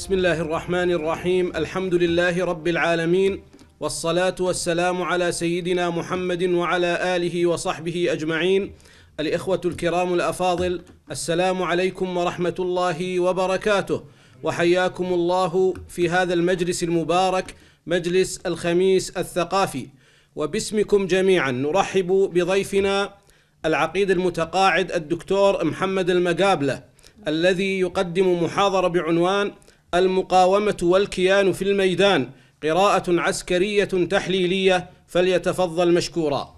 بسم الله الرحمن الرحيم الحمد لله رب العالمين والصلاة والسلام على سيدنا محمد وعلى آله وصحبه أجمعين الإخوة الكرام الأفاضل السلام عليكم ورحمة الله وبركاته وحياكم الله في هذا المجلس المبارك مجلس الخميس الثقافي وباسمكم جميعا نرحب بضيفنا العقيد المتقاعد الدكتور محمد المقابله الذي يقدم محاضره بعنوان المقاومة والكيان في الميدان قراءة عسكرية تحليلية فليتفضل مشكورا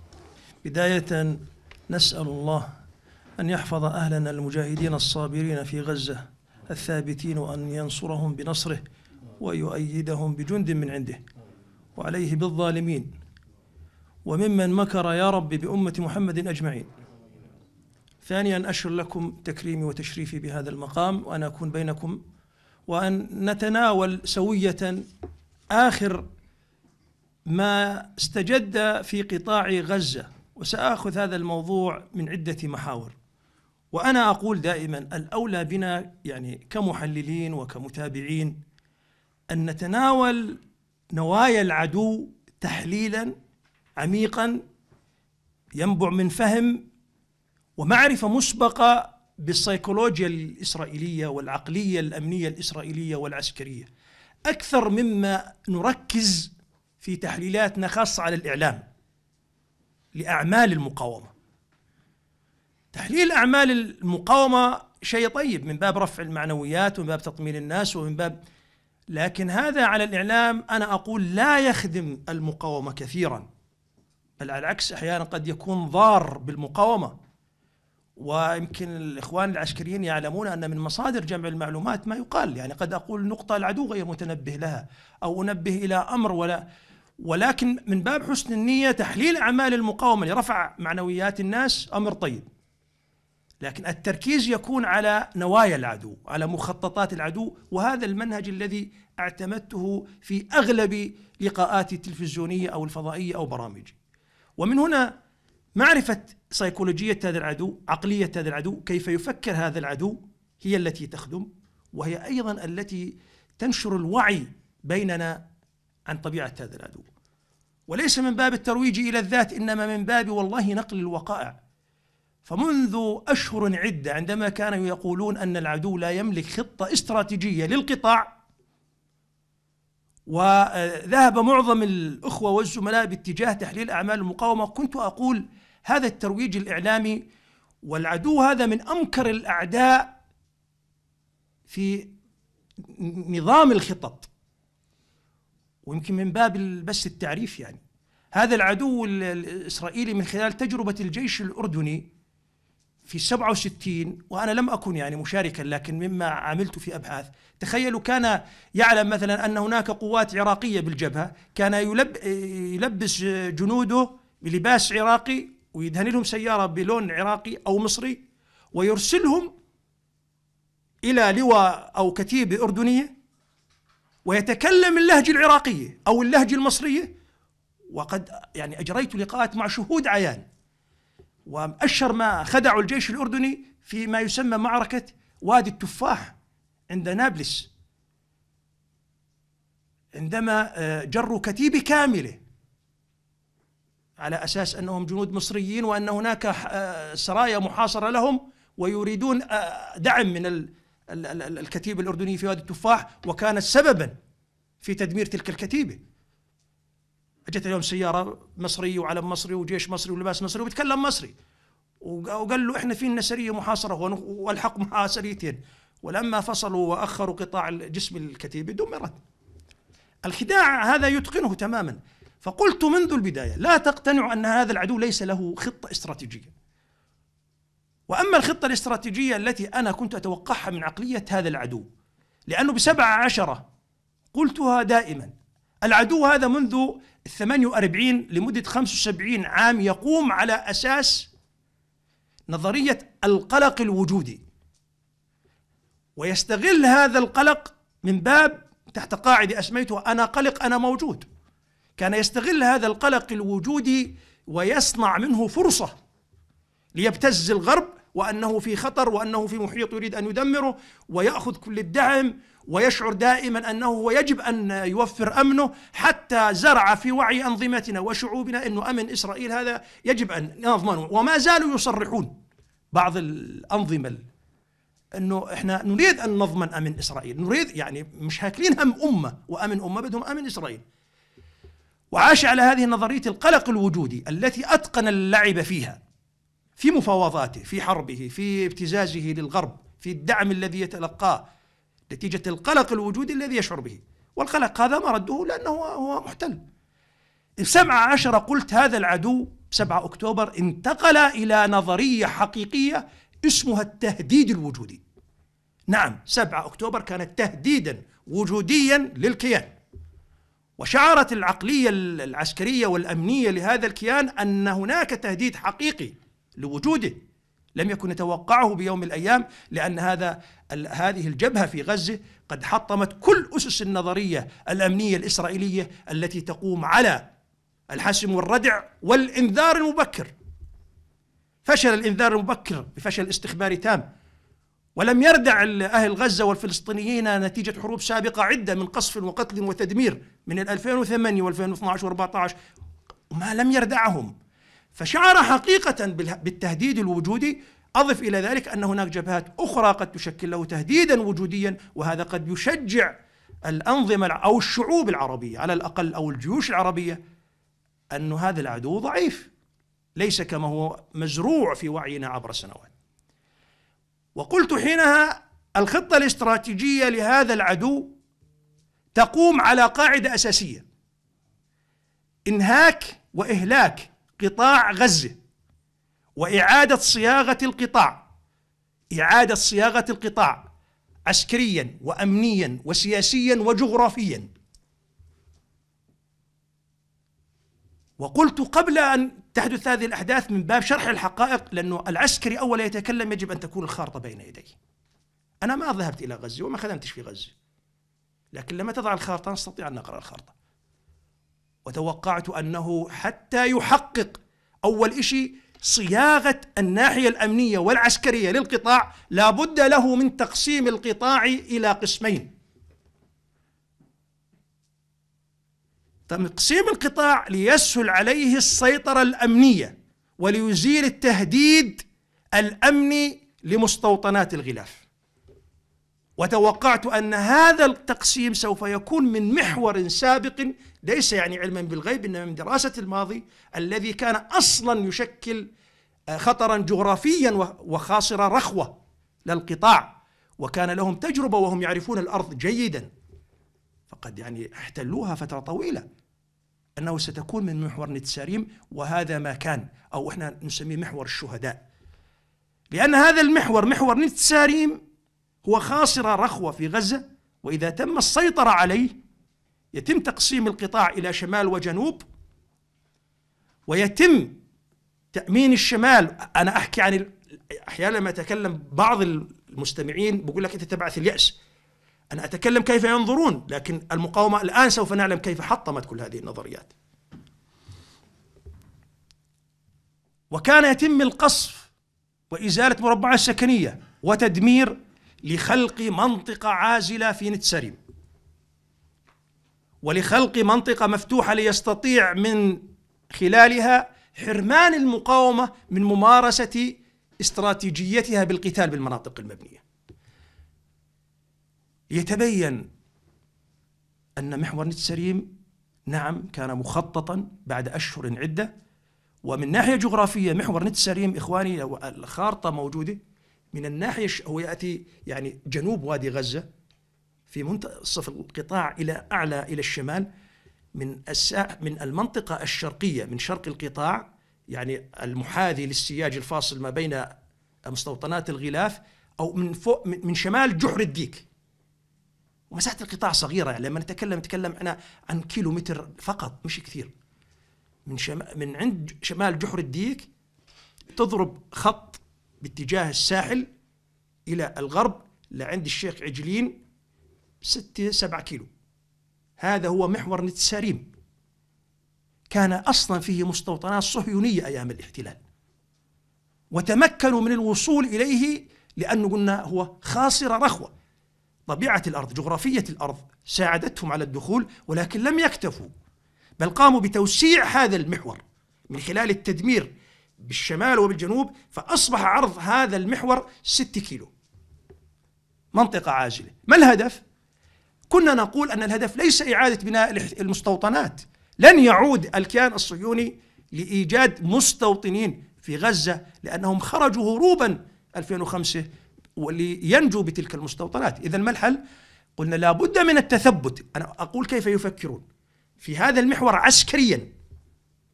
بداية نسأل الله أن يحفظ أهلنا المجاهدين الصابرين في غزة الثابتين وأن ينصرهم بنصره ويؤيدهم بجند من عنده وعليه بالظالمين وممن مكر يا رب بأمة محمد أجمعين ثانيا أشر لكم تكريمي وتشريفي بهذا المقام وأنا أكون بينكم وأن نتناول سوية آخر ما استجد في قطاع غزة وسآخذ هذا الموضوع من عدة محاور وأنا أقول دائما الأولى بنا يعني كمحللين وكمتابعين أن نتناول نوايا العدو تحليلا عميقا ينبع من فهم ومعرفة مسبقة بالسيكولوجيا الاسرائيليه والعقليه الامنيه الاسرائيليه والعسكريه اكثر مما نركز في تحليلاتنا خاصه على الاعلام لاعمال المقاومه تحليل اعمال المقاومه شيء طيب من باب رفع المعنويات ومن باب تطمين الناس ومن باب لكن هذا على الاعلام انا اقول لا يخدم المقاومه كثيرا بل على العكس احيانا قد يكون ضار بالمقاومه ويمكن الاخوان العسكريين يعلمون ان من مصادر جمع المعلومات ما يقال يعني قد اقول نقطه العدو غير متنبه لها او انبه الى امر ولا ولكن من باب حسن النيه تحليل اعمال المقاومه لرفع معنويات الناس امر طيب لكن التركيز يكون على نوايا العدو على مخططات العدو وهذا المنهج الذي اعتمدته في اغلب لقاءاتي التلفزيونيه او الفضائيه او برامجي ومن هنا معرفة سيكولوجية هذا العدو عقلية هذا العدو كيف يفكر هذا العدو هي التي تخدم وهي أيضا التي تنشر الوعي بيننا عن طبيعة هذا العدو وليس من باب الترويج إلى الذات إنما من باب والله نقل الوقائع فمنذ أشهر عدة عندما كانوا يقولون أن العدو لا يملك خطة استراتيجية للقطاع وذهب معظم الأخوة والزملاء باتجاه تحليل أعمال المقاومة كنت أقول هذا الترويج الإعلامي والعدو هذا من أمكر الأعداء في نظام الخطط ويمكن من باب بس التعريف يعني هذا العدو الإسرائيلي من خلال تجربة الجيش الأردني في 67 وأنا لم أكن يعني مشاركا لكن مما عملت في أبحاث تخيلوا كان يعلم مثلا أن هناك قوات عراقية بالجبهة كان يلب يلبس جنوده بلباس عراقي ويدهن لهم سيارة بلون عراقي أو مصري ويرسلهم إلى لواء أو كتيبة أردنية ويتكلم اللهجة العراقية أو اللهجة المصرية وقد يعني أجريت لقاءات مع شهود عيان وأشهر ما خدعوا الجيش الأردني في ما يسمى معركة وادي التفاح عند نابلس عندما آه، جروا كتيبة كاملة على اساس انهم جنود مصريين وان هناك آه، سرايا محاصره لهم ويريدون آه، دعم من الكتيبه الاردنيه في وادي التفاح وكانت سببا في تدمير تلك الكتيبه. اجت اليوم سياره مصريه وعلم مصري وجيش مصري ولباس مصري وبيتكلم مصري وقال له احنا فينا سريه محاصره هون والحق محاصريتين سريتين ولما فصلوا واخروا قطاع جسم الكتيبه دمرت. الخداع هذا يتقنه تماما فقلت منذ البداية لا تقتنع أن هذا العدو ليس له خطة استراتيجية وأما الخطة الاستراتيجية التي أنا كنت أتوقعها من عقلية هذا العدو لأنه بسبعة عشرة قلتها دائما العدو هذا منذ الثمانية وأربعين لمدة خمسة وسبعين عام يقوم على أساس نظرية القلق الوجودي ويستغل هذا القلق من باب تحت قاعدة أسميتها أنا قلق أنا موجود كان يستغل هذا القلق الوجودي ويصنع منه فرصة ليبتز الغرب وأنه في خطر وأنه في محيط يريد أن يدمره ويأخذ كل الدعم ويشعر دائما أنه يجب أن يوفر أمنه حتى زرع في وعي أنظمتنا وشعوبنا أنه أمن إسرائيل هذا يجب أن نضمنه وما زالوا يصرحون بعض الأنظمة انه احنا نريد ان نضمن امن اسرائيل، نريد يعني مش هاكلين هم امه وامن امه بدهم امن اسرائيل. وعاش على هذه نظرية القلق الوجودي التي أتقن اللعب فيها في مفاوضاته في حربه في ابتزازه للغرب في الدعم الذي يتلقاه نتيجة القلق الوجودي الذي يشعر به والقلق هذا مرده لأنه هو محتل سبعة عشر قلت هذا العدو 7 أكتوبر انتقل إلى نظرية حقيقية اسمها التهديد الوجودي نعم 7 أكتوبر كانت تهديدا وجوديا للكيان وشعرت العقلية العسكرية والأمنية لهذا الكيان أن هناك تهديد حقيقي لوجوده لم يكن يتوقعه بيوم من الأيام لأن هذا هذه الجبهة في غزة قد حطمت كل أسس النظرية الأمنية الإسرائيلية التي تقوم على الحسم والردع والإنذار المبكر فشل الإنذار المبكر بفشل استخباري تام ولم يردع أهل غزة والفلسطينيين نتيجة حروب سابقة عدة من قصف وقتل وتدمير من 2008 و2012 و14 ما لم يردعهم فشعر حقيقة بالتهديد الوجودي أضف إلى ذلك أن هناك جبهات أخرى قد تشكل له تهديدا وجوديا وهذا قد يشجع الأنظمة أو الشعوب العربية على الأقل أو الجيوش العربية أن هذا العدو ضعيف ليس كما هو مزروع في وعينا عبر سنوات وقلت حينها الخطة الاستراتيجية لهذا العدو تقوم على قاعدة أساسية إنهاك وإهلاك قطاع غزة وإعادة صياغة القطاع إعادة صياغة القطاع عسكريا وأمنيا وسياسيا وجغرافيا وقلت قبل أن تحدث هذه الأحداث من باب شرح الحقائق لأنه العسكري أول يتكلم يجب أن تكون الخارطة بين يديه أنا ما ذهبت إلى غزة وما خدمتش في غزة لكن لما تضع الخارطة نستطيع أن نقرأ الخارطة وتوقعت أنه حتى يحقق أول إشي صياغة الناحية الأمنية والعسكرية للقطاع لابد له من تقسيم القطاع إلى قسمين تقسيم القطاع ليسهل عليه السيطرة الأمنية وليزيل التهديد الأمني لمستوطنات الغلاف وتوقعت أن هذا التقسيم سوف يكون من محور سابق ليس يعني علما بالغيب إنما من دراسة الماضي الذي كان أصلا يشكل آه، خطرا جغرافيا وخاصرة رخوة للقطاع وكان لهم تجربة وهم يعرفون الأرض جيدا فقد يعني احتلوها فترة طويلة أنه ستكون من محور نتساريم وهذا ما كان أو إحنا نسميه محور الشهداء لأن هذا المحور محور نتساريم هو خاصرة رخوة في غزة وإذا تم السيطرة عليه يتم تقسيم القطاع إلى شمال وجنوب ويتم تأمين الشمال أنا أحكي عن أحيانا لما أتكلم بعض المستمعين بقول لك أنت تبعث اليأس أنا أتكلم كيف ينظرون لكن المقاومة الآن سوف نعلم كيف حطمت كل هذه النظريات وكان يتم القصف وإزالة مربعات سكنية وتدمير لخلق منطقة عازلة في نتسريم ولخلق منطقة مفتوحة ليستطيع من خلالها حرمان المقاومة من ممارسة استراتيجيتها بالقتال بالمناطق المبنية يتبين أن محور نتسريم نعم كان مخططا بعد أشهر عدة ومن ناحية جغرافية محور نتسريم إخواني الخارطة موجودة من الناحية هو يأتي يعني جنوب وادي غزة في منتصف القطاع إلى أعلى إلى الشمال من من المنطقة الشرقية من شرق القطاع يعني المحاذي للسياج الفاصل ما بين مستوطنات الغلاف أو من فوق من شمال جحر الديك ومساحه القطاع صغيره لما نتكلم نتكلم احنا عن كيلو متر فقط مش كثير من شما من عند شمال جحر الديك تضرب خط باتجاه الساحل الى الغرب لعند الشيخ عجلين ستة سبعة كيلو هذا هو محور نتساريم كان اصلا فيه مستوطنات صهيونيه ايام الاحتلال وتمكنوا من الوصول اليه لانه قلنا هو خاصره رخوه طبيعة الأرض جغرافية الأرض ساعدتهم على الدخول ولكن لم يكتفوا بل قاموا بتوسيع هذا المحور من خلال التدمير بالشمال وبالجنوب فأصبح عرض هذا المحور 6 كيلو منطقة عاجلة ما الهدف؟ كنا نقول أن الهدف ليس إعادة بناء المستوطنات لن يعود الكيان الصهيوني لإيجاد مستوطنين في غزة لأنهم خرجوا هروبا 2005 ولينجو بتلك المستوطنات إذا ما الحل؟ قلنا لابد من التثبت أنا أقول كيف يفكرون في هذا المحور عسكريا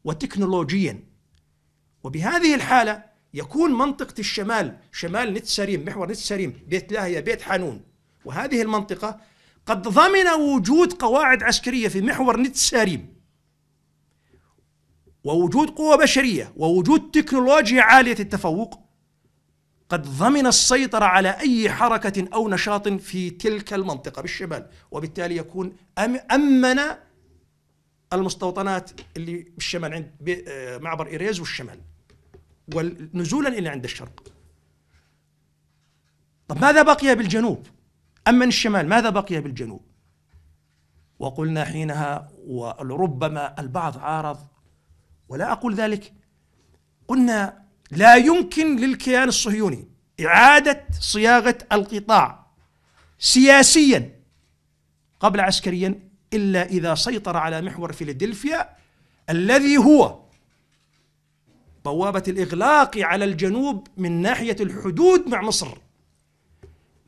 وتكنولوجيا وبهذه الحالة يكون منطقة الشمال شمال نتسريم محور نتسريم بيت لاهية بيت حانون وهذه المنطقة قد ضمن وجود قواعد عسكرية في محور نتساريم ووجود قوة بشرية ووجود تكنولوجيا عالية التفوق قد ضمن السيطرة على أي حركة أو نشاط في تلك المنطقة بالشمال وبالتالي يكون أمن المستوطنات اللي بالشمال عند آه، معبر إيريز والشمال ونزولا إلى عند الشرق طب ماذا بقي بالجنوب أمن الشمال ماذا بقي بالجنوب وقلنا حينها وربما البعض عارض ولا أقول ذلك قلنا لا يمكن للكيان الصهيوني إعادة صياغة القطاع سياسيا قبل عسكريا إلا إذا سيطر على محور فيلادلفيا الذي هو بوابة الإغلاق على الجنوب من ناحية الحدود مع مصر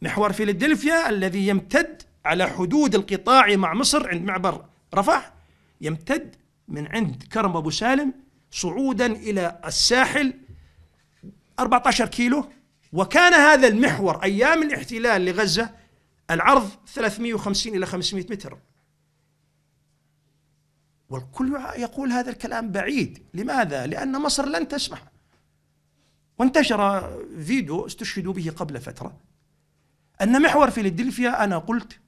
محور فيلادلفيا الذي يمتد على حدود القطاع مع مصر عند معبر رفح يمتد من عند كرم أبو سالم صعودا إلى الساحل 14 كيلو وكان هذا المحور أيام الاحتلال لغزة العرض 350 إلى 500 متر والكل يقول هذا الكلام بعيد لماذا؟ لأن مصر لن تسمح وانتشر فيديو استشهدوا به قبل فترة أن محور فيلادلفيا أنا قلت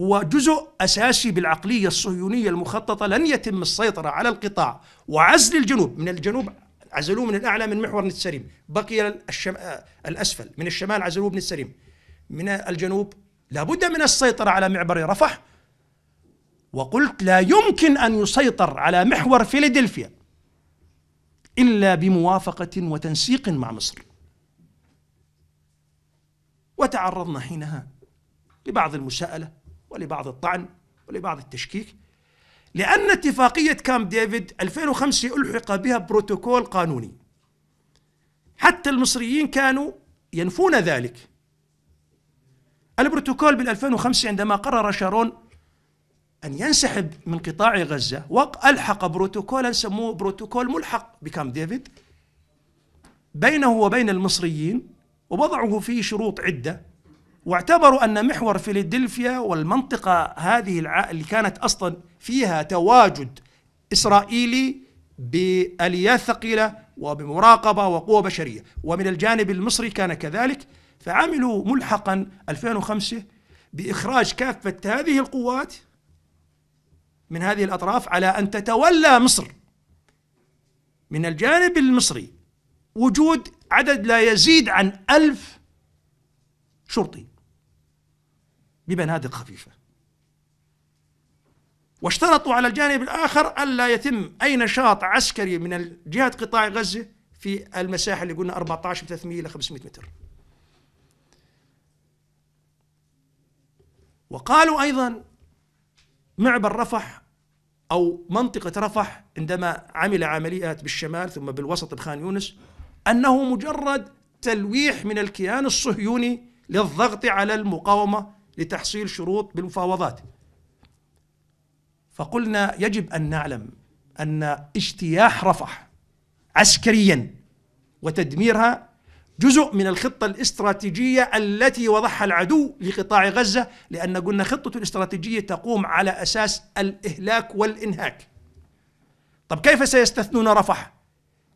هو جزء أساسي بالعقلية الصهيونية المخططة لن يتم السيطرة على القطاع وعزل الجنوب من الجنوب عزلوه من الاعلى من محور نتسريم بقي الشم... الاسفل من الشمال عزلوه بنتسريم من الجنوب لابد من السيطره على معبر رفح وقلت لا يمكن ان يسيطر على محور فيلادلفيا الا بموافقه وتنسيق مع مصر وتعرضنا حينها لبعض المساءله ولبعض الطعن ولبعض التشكيك لأن اتفاقية كامب ديفيد 2005 ألحق بها بروتوكول قانوني حتى المصريين كانوا ينفون ذلك البروتوكول بال 2005 عندما قرر شارون أن ينسحب من قطاع غزة وألحق بروتوكولا سموه بروتوكول ملحق بكام ديفيد بينه وبين المصريين ووضعه فيه شروط عدة واعتبروا أن محور فيلادلفيا والمنطقة هذه اللي كانت أصلا فيها تواجد إسرائيلي بآليات ثقيلة وبمراقبة وقوة بشرية ومن الجانب المصري كان كذلك فعملوا ملحقا 2005 بإخراج كافة هذه القوات من هذه الأطراف على أن تتولى مصر من الجانب المصري وجود عدد لا يزيد عن ألف شرطي ببنادق خفيفة واشترطوا على الجانب الآخر ألا يتم أي نشاط عسكري من جهة قطاع غزة في المساحة اللي قلنا 14 300 إلى 500 متر وقالوا أيضا معبر رفح أو منطقة رفح عندما عمل عمليات بالشمال ثم بالوسط بخان يونس أنه مجرد تلويح من الكيان الصهيوني للضغط على المقاومة لتحصيل شروط بالمفاوضات فقلنا يجب أن نعلم أن اجتياح رفح عسكريا وتدميرها جزء من الخطة الاستراتيجية التي وضعها العدو لقطاع غزة لأن قلنا خطة الاستراتيجية تقوم على أساس الإهلاك والإنهاك طب كيف سيستثنون رفح؟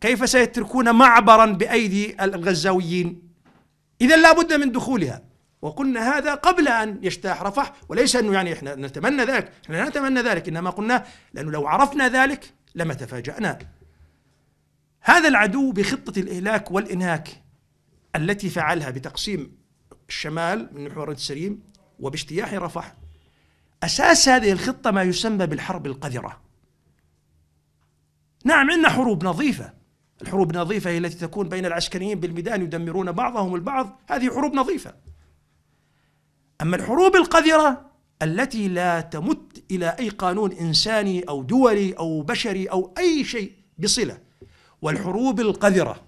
كيف سيتركون معبرا بأيدي الغزاويين؟ إذا لا بد من دخولها وقلنا هذا قبل أن يجتاح رفح وليس أنه يعني إحنا نتمنى ذلك إحنا لا نتمنى ذلك إنما قلنا لأنه لو عرفنا ذلك لما تفاجأنا هذا العدو بخطة الإهلاك والإنهاك التي فعلها بتقسيم الشمال من محور السليم وباجتياح رفح أساس هذه الخطة ما يسمى بالحرب القذرة نعم عندنا حروب نظيفة الحروب النظيفة هي التي تكون بين العسكريين بالميدان يدمرون بعضهم البعض هذه حروب نظيفة أما الحروب القذرة التي لا تمت إلى أي قانون إنساني أو دولي أو بشري أو أي شيء بصلة والحروب القذرة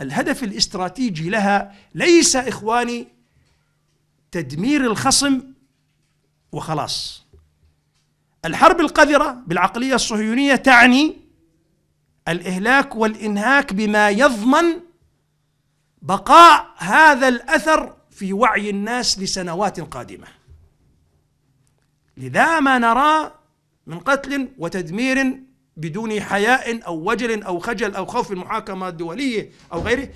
الهدف الاستراتيجي لها ليس إخواني تدمير الخصم وخلاص الحرب القذرة بالعقلية الصهيونية تعني الإهلاك والإنهاك بما يضمن بقاء هذا الأثر في وعي الناس لسنوات قادمة لذا ما نرى من قتل وتدمير بدون حياء أو وجل أو خجل أو خوف المحاكمة الدولية أو غيره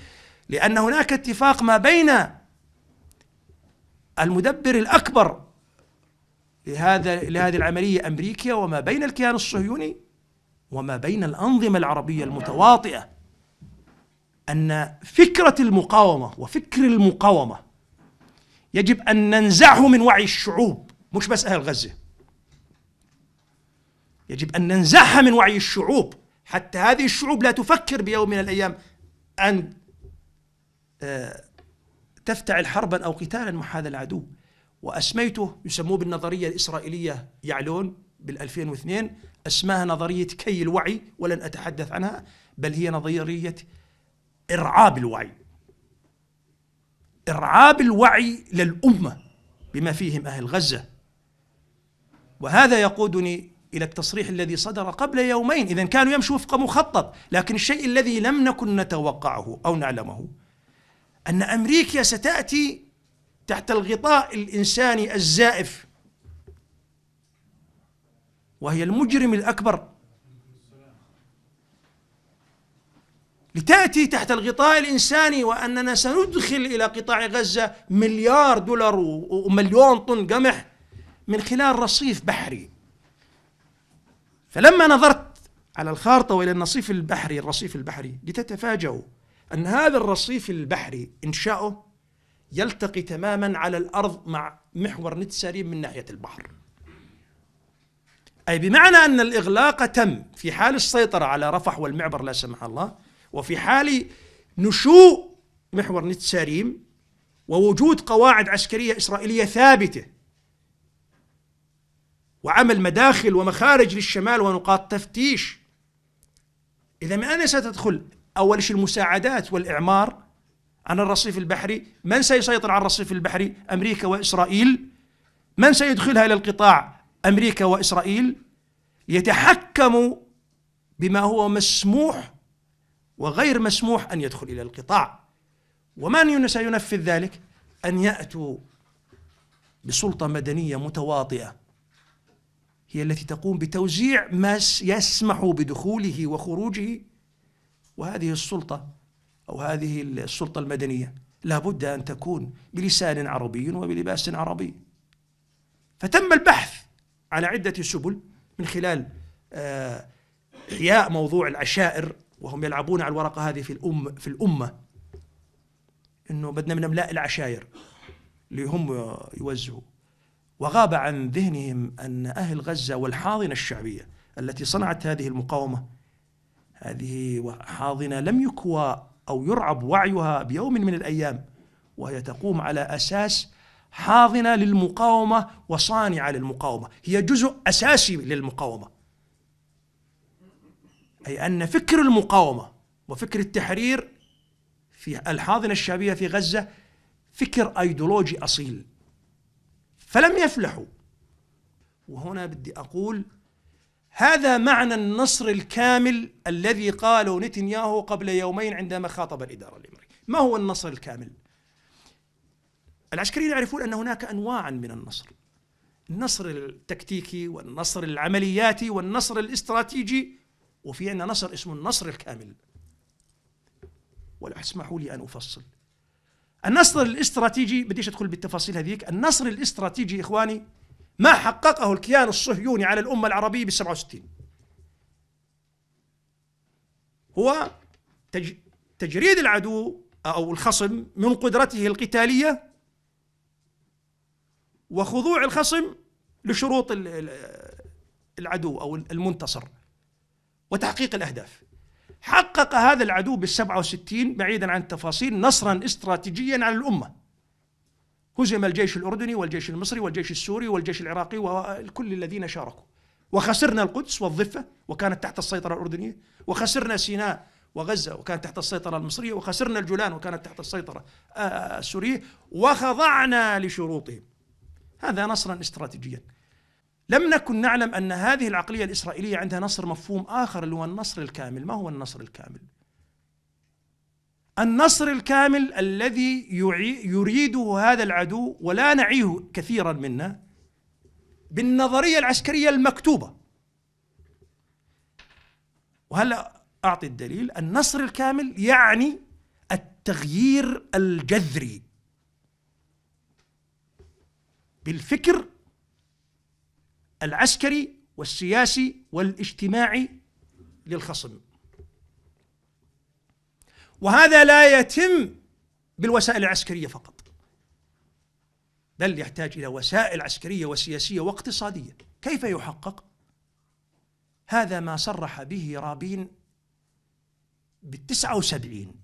لأن هناك اتفاق ما بين المدبر الأكبر لهذا لهذه العملية أمريكا وما بين الكيان الصهيوني وما بين الأنظمة العربية المتواطئة أن فكرة المقاومة وفكر المقاومة يجب أن ننزعه من وعي الشعوب مش بس أهل غزة يجب أن ننزعها من وعي الشعوب حتى هذه الشعوب لا تفكر بيوم من الأيام أن آه، تفتعل حربا أو قتالا مع هذا العدو وأسميته يسموه بالنظرية الإسرائيلية يعلون بال2002 اسماها نظريه كي الوعي ولن اتحدث عنها بل هي نظريه ارعاب الوعي ارعاب الوعي للامه بما فيهم اهل غزه وهذا يقودني الى التصريح الذي صدر قبل يومين اذا كانوا يمشوا وفق مخطط لكن الشيء الذي لم نكن نتوقعه او نعلمه ان امريكا ستاتي تحت الغطاء الانساني الزائف وهي المجرم الأكبر لتأتي تحت الغطاء الإنساني وأننا سندخل إلى قطاع غزة مليار دولار ومليون طن قمح من خلال رصيف بحري فلما نظرت على الخارطة وإلى النصيف البحري الرصيف البحري لتتفاجئوا أن هذا الرصيف البحري إنشاؤه يلتقي تماما على الأرض مع محور نتساري من ناحية البحر أي بمعنى أن الإغلاق تم في حال السيطرة على رفح والمعبر لا سمح الله وفي حال نشوء محور نتساريم ووجود قواعد عسكرية إسرائيلية ثابتة وعمل مداخل ومخارج للشمال ونقاط تفتيش إذا من أين ستدخل أول شيء المساعدات والإعمار عن الرصيف البحري من سيسيطر على الرصيف البحري أمريكا وإسرائيل من سيدخلها إلى القطاع أمريكا وإسرائيل يتحكم بما هو مسموح وغير مسموح أن يدخل إلى القطاع ومن سينفذ ذلك أن يأتوا بسلطة مدنية متواطئة هي التي تقوم بتوزيع ما يسمح بدخوله وخروجه وهذه السلطة أو هذه السلطة المدنية لا بد أن تكون بلسان عربي وبلباس عربي فتم البحث على عدة سبل من خلال آه، إحياء موضوع العشائر وهم يلعبون على الورقة هذه في الأم في الأمة إنه بدنا من أملاء العشائر اللي هم يوزعوا وغاب عن ذهنهم أن أهل غزة والحاضنة الشعبية التي صنعت هذه المقاومة هذه حاضنة لم يكوى أو يرعب وعيها بيوم من الأيام وهي تقوم على أساس حاضنة للمقاومة وصانعة للمقاومة هي جزء أساسي للمقاومة أي أن فكر المقاومة وفكر التحرير في الحاضنة الشعبية في غزة فكر أيديولوجي أصيل فلم يفلحوا وهنا بدي أقول هذا معنى النصر الكامل الذي قاله نتنياهو قبل يومين عندما خاطب الإدارة الإمريكية ما هو النصر الكامل؟ العسكريين يعرفون أن هناك أنواعا من النصر النصر التكتيكي والنصر العملياتي والنصر الاستراتيجي وفي عندنا نصر اسمه النصر الكامل واسمحوا لي أن أفصل النصر الاستراتيجي بديش أدخل بالتفاصيل هذيك النصر الاستراتيجي إخواني ما حققه الكيان الصهيوني على الأمة العربية بال 67 هو تجريد العدو أو الخصم من قدرته القتالية وخضوع الخصم لشروط العدو أو المنتصر وتحقيق الأهداف حقق هذا العدو بال67 بعيدا عن التفاصيل نصرا استراتيجيا على الأمة هزم الجيش الأردني والجيش المصري والجيش السوري والجيش العراقي وكل الذين شاركوا وخسرنا القدس والضفة وكانت تحت السيطرة الأردنية وخسرنا سيناء وغزة وكانت تحت السيطرة المصرية وخسرنا الجولان وكانت تحت السيطرة آه، آه، السورية وخضعنا لشروطهم هذا نصرا استراتيجيا لم نكن نعلم أن هذه العقلية الإسرائيلية عندها نصر مفهوم آخر اللي هو النصر الكامل ما هو النصر الكامل؟ النصر الكامل الذي يريده هذا العدو ولا نعيه كثيرا منا بالنظرية العسكرية المكتوبة وهلا أعطي الدليل النصر الكامل يعني التغيير الجذري بالفكر العسكري والسياسي والاجتماعي للخصم وهذا لا يتم بالوسائل العسكرية فقط بل يحتاج إلى وسائل عسكرية وسياسية واقتصادية كيف يحقق؟ هذا ما صرح به رابين بالتسعة وسبعين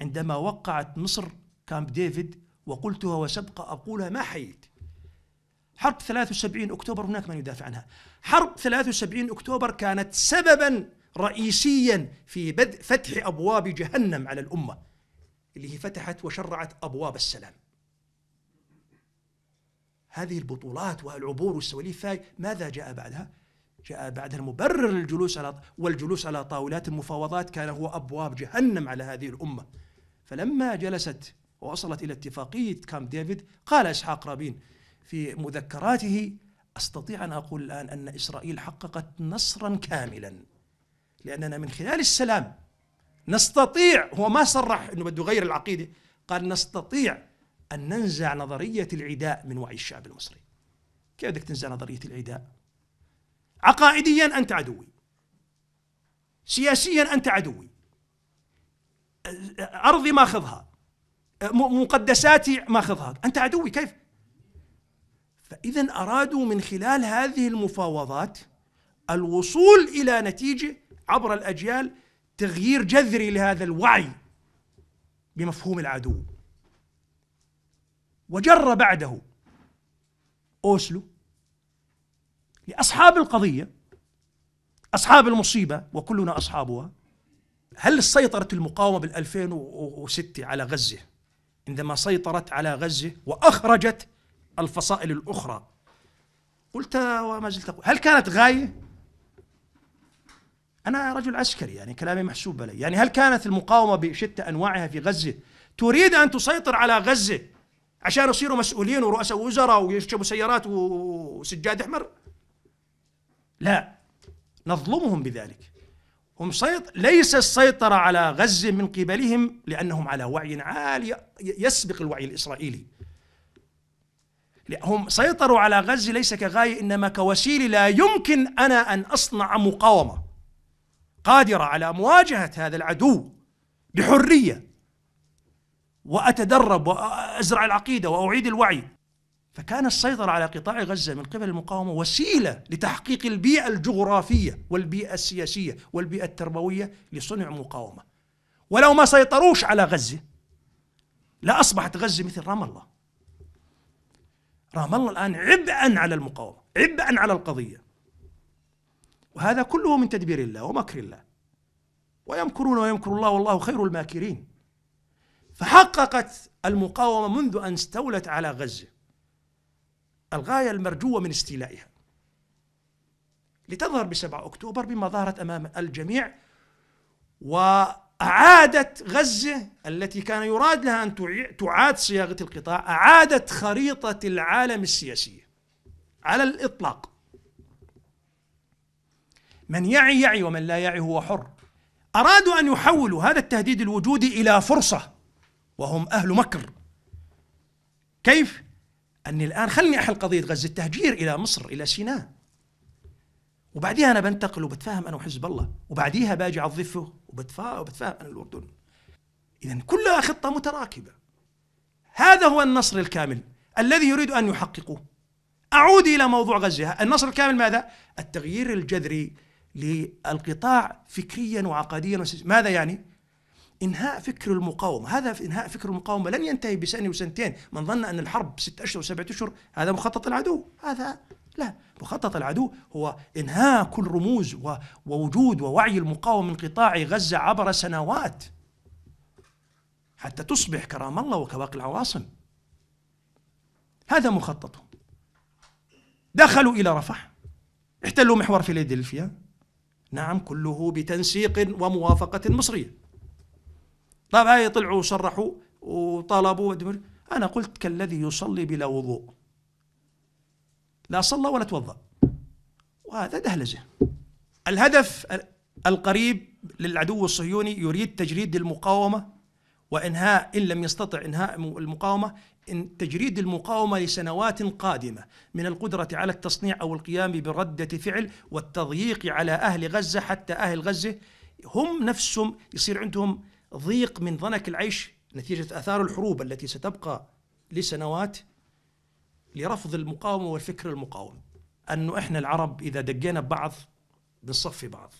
عندما وقعت مصر كامب ديفيد وقلتها وسبق أقولها ما حييت حرب 73 أكتوبر هناك من يدافع عنها حرب 73 أكتوبر كانت سببا رئيسيا في بدء فتح أبواب جهنم على الأمة اللي هي فتحت وشرعت أبواب السلام هذه البطولات والعبور والسواليف هاي ماذا جاء بعدها؟ جاء بعدها المبرر للجلوس على والجلوس على طاولات المفاوضات كان هو أبواب جهنم على هذه الأمة فلما جلست ووصلت إلى اتفاقية كامب ديفيد قال إسحاق رابين في مذكراته استطيع ان اقول الان ان اسرائيل حققت نصرا كاملا لاننا من خلال السلام نستطيع هو ما صرح انه بده يغير العقيده قال نستطيع ان ننزع نظريه العداء من وعي الشعب المصري كيف بدك تنزع نظريه العداء عقائديا انت عدوي سياسيا انت عدوي ارضي ماخذها مقدساتي ماخذها انت عدوي كيف فإذا أرادوا من خلال هذه المفاوضات الوصول إلى نتيجة عبر الأجيال تغيير جذري لهذا الوعي بمفهوم العدو وجر بعده أوسلو لأصحاب القضية أصحاب المصيبة وكلنا أصحابها هل سيطرت المقاومة بال 2006 على غزة عندما سيطرت على غزة وأخرجت الفصائل الأخرى قلت وما زلت أقول هل كانت غاية؟ أنا رجل عسكري يعني كلامي محسوب علي يعني هل كانت المقاومة بشتى أنواعها في غزة تريد أن تسيطر على غزة عشان يصيروا مسؤولين ورؤساء وزراء ويشربوا سيارات وسجاد أحمر؟ لا نظلمهم بذلك هم سيط... ليس السيطرة على غزة من قبلهم لأنهم على وعي عالي يسبق الوعي الإسرائيلي هم سيطروا على غزة ليس كغاية إنما كوسيلة لا يمكن أنا أن أصنع مقاومة قادرة على مواجهة هذا العدو بحرية وأتدرب وأزرع العقيدة وأعيد الوعي فكان السيطرة على قطاع غزة من قبل المقاومة وسيلة لتحقيق البيئة الجغرافية والبيئة السياسية والبيئة التربوية لصنع مقاومة ولو ما سيطروش على غزة لأصبحت غزة مثل رام الله رام الله الآن عبئا على المقاومة عبئا على القضية وهذا كله من تدبير الله ومكر الله ويمكرون ويمكر الله والله خير الماكرين فحققت المقاومة منذ أن استولت على غزة الغاية المرجوة من استيلائها لتظهر ب 7 أكتوبر بما ظهرت أمام الجميع و أعادت غزة التي كان يراد لها أن تعاد صياغة القطاع أعادت خريطة العالم السياسية على الإطلاق من يعي يعي ومن لا يعي هو حر أرادوا أن يحولوا هذا التهديد الوجودي إلى فرصة وهم أهل مكر كيف؟ أني الآن خلني أحل قضية غزة التهجير إلى مصر إلى سيناء وبعديها انا بنتقل وبتفاهم انا وحزب الله وبعديها باجي على الضفه وبتفاهم انا الاردن اذا كلها خطه متراكبه هذا هو النصر الكامل الذي يريد ان يحققه اعود الى موضوع غزه النصر الكامل ماذا التغيير الجذري للقطاع فكريا وعقديا ماذا يعني انهاء فكر المقاومه هذا انهاء فكر المقاومه لن ينتهي بسنه وسنتين من ظن ان الحرب ست اشهر وسبعة اشهر هذا مخطط العدو هذا لا مخطط العدو هو انهاء كل رموز ووجود ووعي المقاومة من قطاع غزة عبر سنوات حتى تصبح كرام الله وكباقي العواصم هذا مخططهم دخلوا إلى رفح احتلوا محور فيلادلفيا نعم كله بتنسيق وموافقة مصرية طبعا طلعوا وصرحوا وطلبوا أنا قلت كالذي يصلي بلا وضوء لا صلى ولا توضأ وهذا دهلزة الهدف القريب للعدو الصهيوني يريد تجريد المقاومة وإنهاء إن لم يستطع إنهاء المقاومة إن تجريد المقاومة لسنوات قادمة من القدرة على التصنيع أو القيام بردة فعل والتضييق على أهل غزة حتى أهل غزة هم نفسهم يصير عندهم ضيق من ضنك العيش نتيجة آثار الحروب التي ستبقى لسنوات لرفض المقاومة والفكر المقاوم أنه إحنا العرب إذا دقينا ببعض بنصفي بعض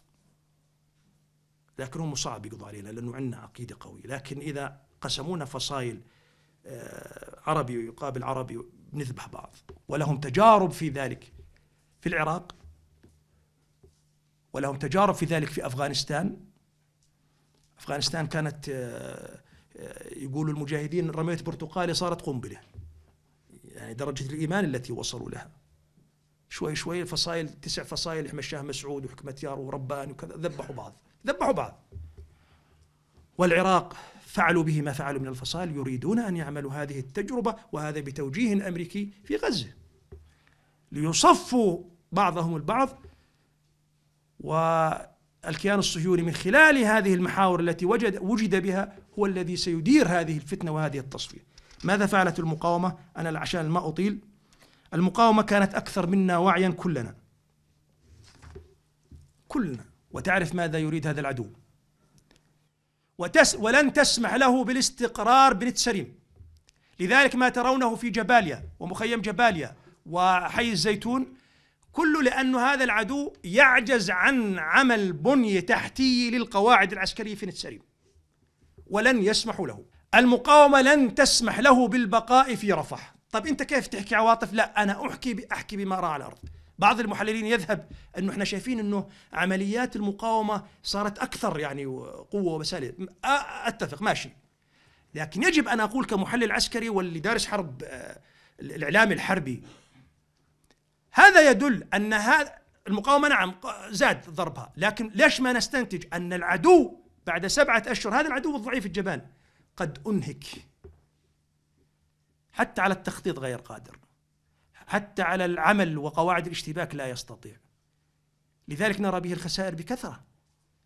لكن هم صعب يقضوا علينا لأنه عندنا عقيدة قوية لكن إذا قسمونا فصائل آه، عربي يقابل عربي نذبح بعض ولهم تجارب في ذلك في العراق ولهم تجارب في ذلك في أفغانستان أفغانستان كانت آه، آه، يقولوا المجاهدين رميت برتقالي صارت قنبله يعني درجة الإيمان التي وصلوا لها شوي شوي الفصائل تسع فصائل يحمى الشاه مسعود وحكمة يار ورباني وكذا ذبحوا بعض ذبحوا بعض والعراق فعلوا به ما فعلوا من الفصائل يريدون أن يعملوا هذه التجربة وهذا بتوجيه أمريكي في غزة ليصفوا بعضهم البعض والكيان الصهيوني من خلال هذه المحاور التي وجد وجد بها هو الذي سيدير هذه الفتنة وهذه التصفية ماذا فعلت المقاومة أنا عشان ما أطيل المقاومة كانت أكثر منا وعيا كلنا كلنا وتعرف ماذا يريد هذا العدو وتس ولن تسمح له بالاستقرار بنتسريم لذلك ما ترونه في جباليا ومخيم جباليا وحي الزيتون كله لأن هذا العدو يعجز عن عمل بنية تحتية للقواعد العسكرية في نتسريم ولن يسمحوا له المقاومة لن تسمح له بالبقاء في رفح طيب أنت كيف تحكي عواطف لا أنا أحكي أحكي بما رأى على الأرض بعض المحللين يذهب انه احنا شايفين انه عمليات المقاومه صارت اكثر يعني قوه وبساله اتفق ماشي لكن يجب ان اقول كمحلل عسكري واللي دارس حرب آه، الاعلام الحربي هذا يدل ان هذا المقاومه نعم زاد ضربها لكن ليش ما نستنتج ان العدو بعد سبعه اشهر هذا العدو الضعيف الجبان قد أنهك حتى على التخطيط غير قادر حتى على العمل وقواعد الاشتباك لا يستطيع لذلك نرى به الخسائر بكثرة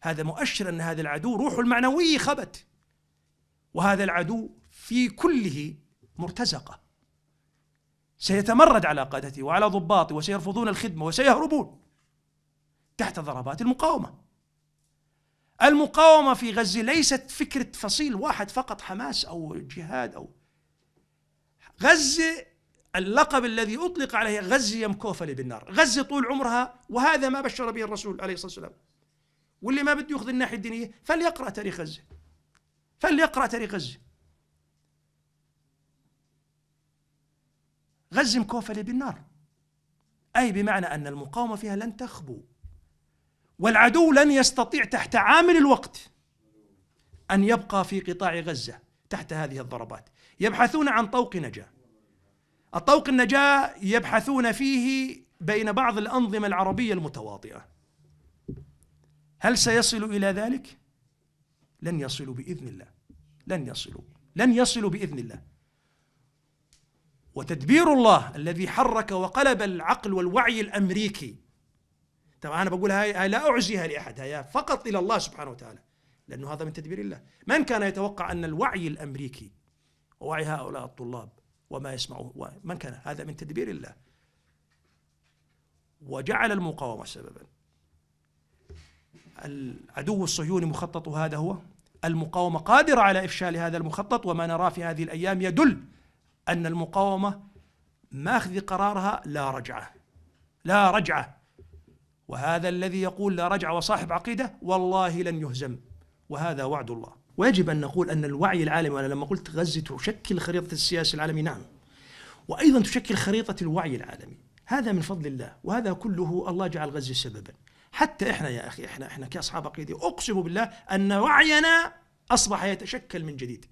هذا مؤشر أن هذا العدو روحه المعنويه خبت وهذا العدو في كله مرتزقة سيتمرد على قادته وعلى ضباطه وسيرفضون الخدمة وسيهربون تحت ضربات المقاومة المقاومة في غزة ليست فكرة فصيل واحد فقط حماس أو جهاد أو غزة اللقب الذي أطلق عليه غزة يمكوفلة بالنار غزة طول عمرها وهذا ما بشر به الرسول عليه الصلاة والسلام واللي ما بده يأخذ الناحية الدينية فليقرأ تاريخ غزة فليقرأ تاريخ غزة غزة مكوفلة بالنار أي بمعنى أن المقاومة فيها لن تخبو والعدو لن يستطيع تحت عامل الوقت أن يبقى في قطاع غزة تحت هذه الضربات يبحثون عن طوق نجاة الطوق النجاة يبحثون فيه بين بعض الأنظمة العربية المتواطئة هل سيصل إلى ذلك؟ لن يصل بإذن الله لن يصل لن يصل بإذن الله وتدبير الله الذي حرك وقلب العقل والوعي الأمريكي طبعا أنا بقول هاي, لا أعجيها لأحد هاي فقط إلى الله سبحانه وتعالى لأنه هذا من تدبير الله من كان يتوقع أن الوعي الأمريكي ووعي هؤلاء الطلاب وما يسمعه من كان هذا من تدبير الله وجعل المقاومة سببا العدو الصهيوني مخطط هذا هو المقاومة قادرة على إفشال هذا المخطط وما نراه في هذه الأيام يدل أن المقاومة ماخذ قرارها لا رجعة لا رجعة وهذا الذي يقول لا رجعة وصاحب عقيدة والله لن يهزم وهذا وعد الله ويجب أن نقول أن الوعي العالمي أنا لما قلت غزة تشكل خريطة السياسة العالمي نعم وأيضا تشكل خريطة الوعي العالمي هذا من فضل الله وهذا كله الله جعل غزة سببا حتى إحنا يا أخي إحنا إحنا كأصحاب عقيدة أقسم بالله أن وعينا أصبح يتشكل من جديد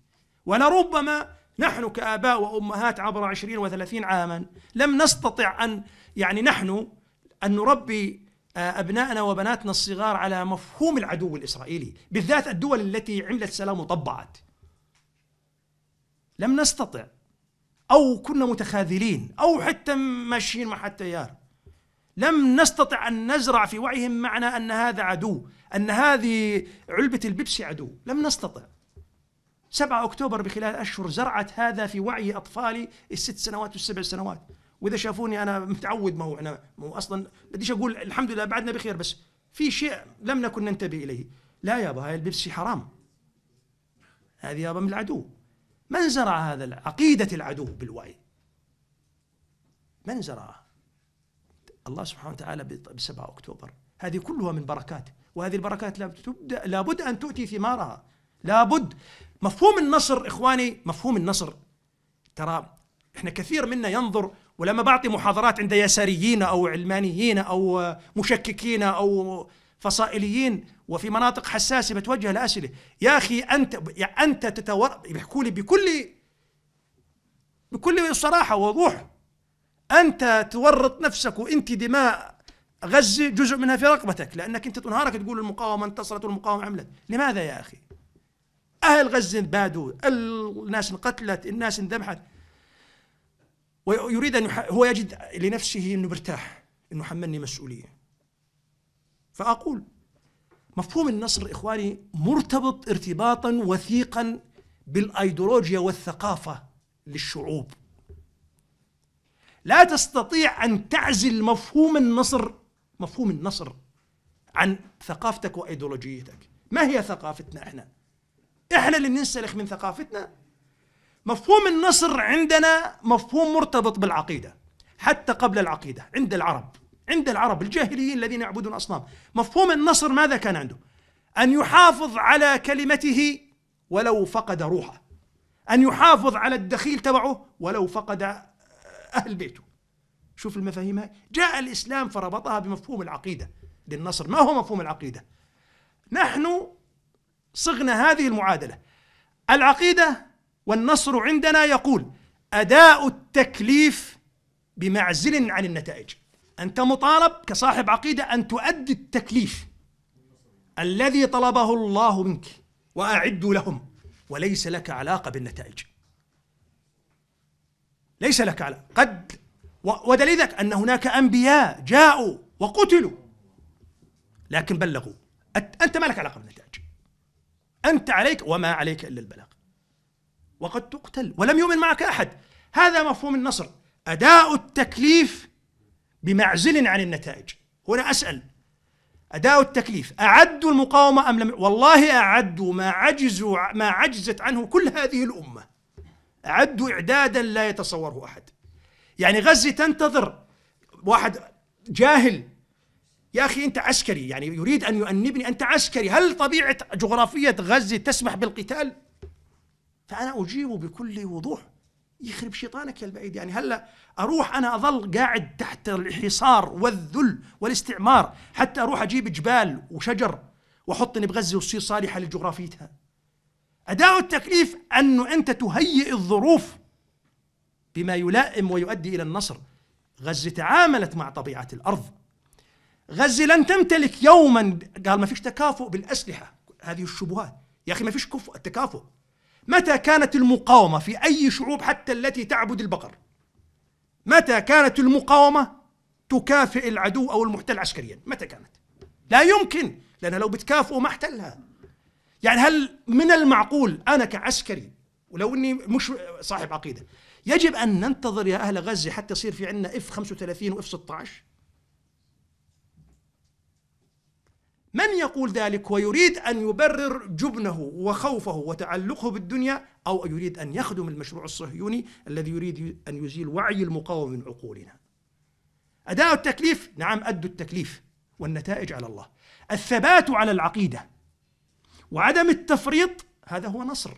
ولربما نحن كآباء وأمهات عبر عشرين وثلاثين عاما لم نستطع أن يعني نحن أن نربي آه، أبنائنا وبناتنا الصغار على مفهوم العدو الإسرائيلي بالذات الدول التي عملت سلام وطبعت لم نستطع أو كنا متخاذلين أو حتى ماشيين مع التيار لم نستطع أن نزرع في وعيهم معنى أن هذا عدو أن هذه علبة البيبسي عدو لم نستطع 7 أكتوبر بخلال أشهر زرعت هذا في وعي أطفالي الست سنوات والسبع سنوات واذا شافوني انا متعود ما هو انا ما هو اصلا بديش اقول الحمد لله بعدنا بخير بس في شيء لم نكن ننتبه اليه لا يابا هاي البيبسي حرام هذه يابا من العدو من زرع هذا عقيدة العدو بالوعي من زرعها الله سبحانه وتعالى ب 7 أكتوبر هذه كلها من بركات وهذه البركات لابد, لابد أن تؤتي ثمارها لابد مفهوم النصر إخواني مفهوم النصر ترى احنا كثير منا ينظر ولما بعطي محاضرات عند يساريين أو علمانيين أو مشككين أو فصائليين وفي مناطق حساسة بتوجه الأسئلة يا أخي أنت يعني أنت تتور بيحكوا لي بكل بكل صراحة ووضوح أنت تورط نفسك وأنت دماء غزة جزء منها في رقبتك لأنك أنت تنهارك تقول المقاومة انتصرت والمقاومة عملت لماذا يا أخي أهل غزة بادوا الناس انقتلت الناس اندمحت ويريد أن هو يجد لنفسه أنه برتاح أنه حملني مسؤولية فأقول مفهوم النصر إخواني مرتبط ارتباطا وثيقا بالأيديولوجيا والثقافة للشعوب لا تستطيع أن تعزل مفهوم النصر مفهوم النصر عن ثقافتك وأيديولوجيتك ما هي ثقافتنا إحنا؟ إحنا اللي ننسلخ من ثقافتنا مفهوم النصر عندنا مفهوم مرتبط بالعقيدة حتى قبل العقيدة عند العرب عند العرب الجاهليين الذين يعبدون أصنام مفهوم النصر ماذا كان عنده أن يحافظ على كلمته ولو فقد روحه أن يحافظ على الدخيل تبعه ولو فقد أهل بيته شوف المفاهيم هاي جاء الإسلام فربطها بمفهوم العقيدة للنصر ما هو مفهوم العقيدة نحن صغنا هذه المعادلة العقيدة والنصر عندنا يقول أداء التكليف بمعزل عن النتائج أنت مطالب كصاحب عقيدة أن تؤدي التكليف الذي طلبه الله منك وأعدوا لهم وليس لك علاقة بالنتائج ليس لك علاقة قد ودليلك أن هناك أنبياء جاءوا وقتلوا لكن بلغوا أنت ما لك علاقة بالنتائج أنت عليك وما عليك إلا البلاغ وقد تقتل ولم يؤمن معك أحد هذا مفهوم النصر أداء التكليف بمعزل عن النتائج هنا أسأل أداء التكليف أعدوا المقاومة أم لم والله أعدوا ما عجزوا ما عجزت عنه كل هذه الأمة أعدوا إعدادا لا يتصوره أحد يعني غزة تنتظر واحد جاهل يا أخي أنت عسكري يعني يريد أن يؤنبني أنت عسكري هل طبيعة جغرافية غزة تسمح بالقتال؟ فأنا أجيبه بكل وضوح يخرب شيطانك يا البعيد يعني هلا اروح انا اظل قاعد تحت الحصار والذل والاستعمار حتى اروح اجيب جبال وشجر واحطني بغزه وتصير صالحه لجغرافيتها اداء التكليف انه انت تهيئ الظروف بما يلائم ويؤدي الى النصر غزه تعاملت مع طبيعه الارض غزه لن تمتلك يوما قال ما فيش تكافؤ بالاسلحه هذه الشبهات يا اخي ما فيش كفؤ التكافؤ متى كانت المقاومة في أي شعوب حتى التي تعبد البقر متى كانت المقاومة تكافئ العدو أو المحتل عسكريا متى كانت لا يمكن لأنها لو بتكافئه ما احتلها يعني هل من المعقول أنا كعسكري ولو أني مش صاحب عقيدة يجب أن ننتظر يا أهل غزة حتى يصير في عندنا اف 35 واف 16 من يقول ذلك ويريد أن يبرر جبنه وخوفه وتعلقه بالدنيا أو يريد أن يخدم المشروع الصهيوني الذي يريد أن يزيل وعي المقاومة من عقولنا أداء التكليف نعم أدوا التكليف والنتائج على الله الثبات على العقيدة وعدم التفريط هذا هو نصر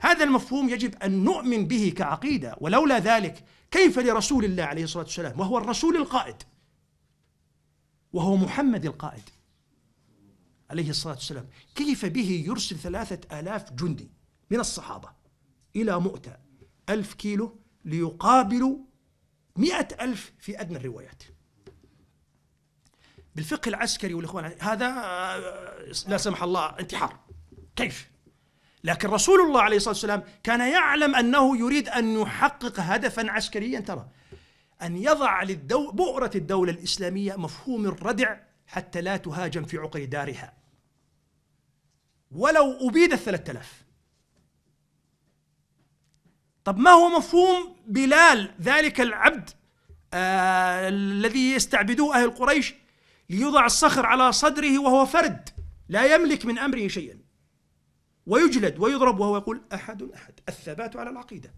هذا المفهوم يجب أن نؤمن به كعقيدة ولولا ذلك كيف لرسول الله عليه الصلاة والسلام وهو الرسول القائد وهو محمد القائد عليه الصلاة والسلام كيف به يرسل ثلاثة آلاف جندي من الصحابة إلى مؤتة ألف كيلو ليقابلوا مئة ألف في أدنى الروايات بالفقه العسكري والإخوان هذا آه، لا سمح الله انتحار كيف؟ لكن رسول الله عليه الصلاة والسلام كان يعلم أنه يريد أن يحقق هدفا عسكريا ترى أن يضع للدو بؤرة الدولة الإسلامية مفهوم الردع حتى لا تهاجم في عقر دارها ولو أبيد الثلاثة آلاف طب ما هو مفهوم بلال ذلك العبد آه الذي يستعبدوه أهل قريش ليوضع الصخر على صدره وهو فرد لا يملك من أمره شيئا ويجلد ويضرب وهو يقول أحد أحد الثبات على العقيدة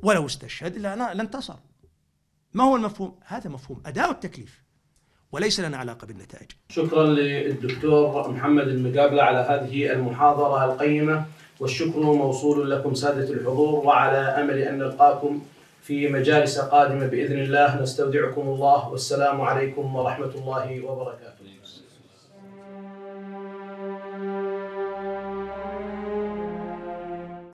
ولو استشهد لانتصر ما هو المفهوم؟ هذا مفهوم أداء التكليف وليس لنا علاقة بالنتائج شكرا للدكتور محمد المقابلة على هذه المحاضرة القيمة والشكر موصول لكم سادة الحضور وعلى أمل أن نلقاكم في مجالس قادمة بإذن الله نستودعكم الله والسلام عليكم ورحمة الله وبركاته